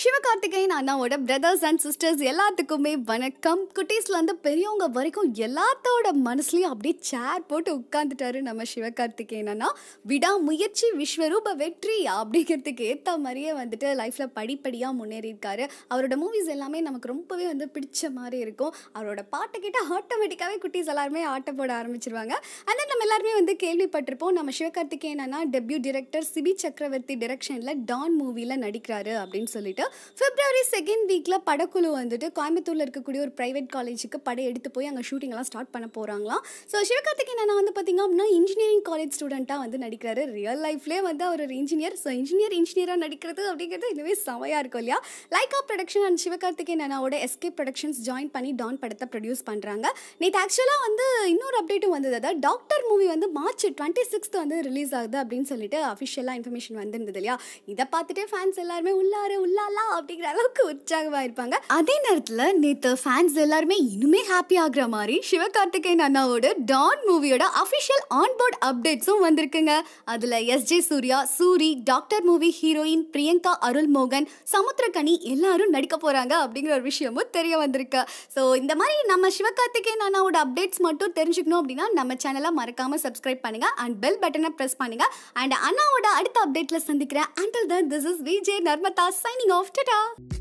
சிவகார்த்திகேயன் அண்ணாவோட brothers and sisters எல்லாத்துக்குமே வணக்கம் குட்டீஸ்லேருந்து பெரியவங்க வரைக்கும் எல்லாத்தோட மனசுலையும் அப்படியே சேர் போட்டு உட்காந்துட்டாரு நம்ம சிவகார்த்திகேயன் அண்ணா விடாமுயற்சி விஸ்வரூப வெற்றி அப்படிங்கிறதுக்கு ஏற்ற மாதிரியே வந்துட்டு லைஃப்பில் படிப்படியாக முன்னேறியிருக்காரு அவரோட மூவிஸ் எல்லாமே நமக்கு ரொம்பவே வந்து பிடிச்ச மாதிரி இருக்கும் அவரோட பாட்டை கேட்டால் ஆட்டோமேட்டிக்காகவே குட்டீஸ் எல்லாருமே ஆட்ட போட ஆரம்பிச்சிருவாங்க அண்ட் நம்ம எல்லாருமே வந்து கேள்விப்பட்டிருப்போம் நம்ம சிவகார்த்திகேயன் அண்ணா டெபியூ டிரெக்டர் சிபி சக்கரவர்த்தி டிரெக்ஷனில் டான் மூவியில் நடிக்கிறாரு அப்படின்னு சொல்லிட்டு ஃபிப்ரவரி செகண்ட் வீக்கில் படக்குழு வந்துட்டு கோயம்புத்தூரில் இருக்கக்கூடிய ஒரு ப்ரைவேட் காலேஜுக்கு படை எடுத்து போய் அங்கே ஷூட்டிங்லாம் ஸ்டார்ட் பண்ண போகிறாங்களாம் ஸோ சிவகார்த்திகேயன் நான் வந்து பார்த்திங்க அப்படின்னா இன்ஜினியரிங் காலேஜ் ஸ்டூடெண்ட்டாக வந்து நடிக்கிறாரு ரியல் லைஃப்லேயே வந்து அவர் ஒரு இன்ஜினியர் ஸோ இன்ஜினியர் இன்ஜினியராக நடிக்கிறது அப்படிங்கிறது இதுவே செமையாக இருக்கும் இல்லையா like of production and Sivakarthikeyan அண்ணாவோட எஸ்கே ப்ரொடக்ஷன்ஸ் ஜாயின் பண்ணி டான் படத்தை ப்ரொடியூஸ் பண்ணுறாங்க நேற்று ஆக்சுவலாக வந்து இன்னொரு அப்டேட்டும் வந்தது அதாவது டாக்டர் மூவி வந்து மார்ச் டுவெண்ட்டி சிக்ஸ்த் வந்து ரிலீஸ் ஆகுது அப்படின்னு சொல்லிட்டு அஃபிஷியலாக இன்ஃபர்மேஷன் வந்திருந்தது இல்லையா இதை பார்த்துட்டே ஃபேன்ஸ் எல்லாருமே உள்ளாரு உள்ளால பண்ணலாம் அப்படிங்கிற அளவுக்கு உற்சாகமாக இருப்பாங்க அதே நேரத்தில் நேற்று ஃபேன்ஸ் எல்லாருமே இன்னுமே ஹாப்பி ஆகுற மாதிரி சிவகார்த்திகேயன் அண்ணாவோட டான் மூவியோட அஃபிஷியல் ஆன்போர்ட் அப்டேட்ஸும் வந்திருக்குங்க அதில் S J Suryah Soori doctor movie heroine Priyanka Arul மோகன் சமுத்திரக்கனி எல்லாரும் நடிக்க போகிறாங்க அப்படிங்கிற ஒரு விஷயமும் தெரிய வந்திருக்கு ஸோ இந்த மாதிரி நம்ம சிவகார்த்திகேயன் அண்ணாவோட அப்டேட்ஸ் மட்டும் தெரிஞ்சுக்கணும் அப்படின்னா நம்ம சேனலை மறக்காமல் சப்ஸ்கிரைப் பண்ணுங்கள் அண்ட் பெல் பட்டனை ப்ரெஸ் பண்ணுங்கள் அண்ட் அண்ணாவோட அடுத்த அப்டேட்டில் சந்திக்கிறேன் until then this is VJ Narmada signing off. Ta-da!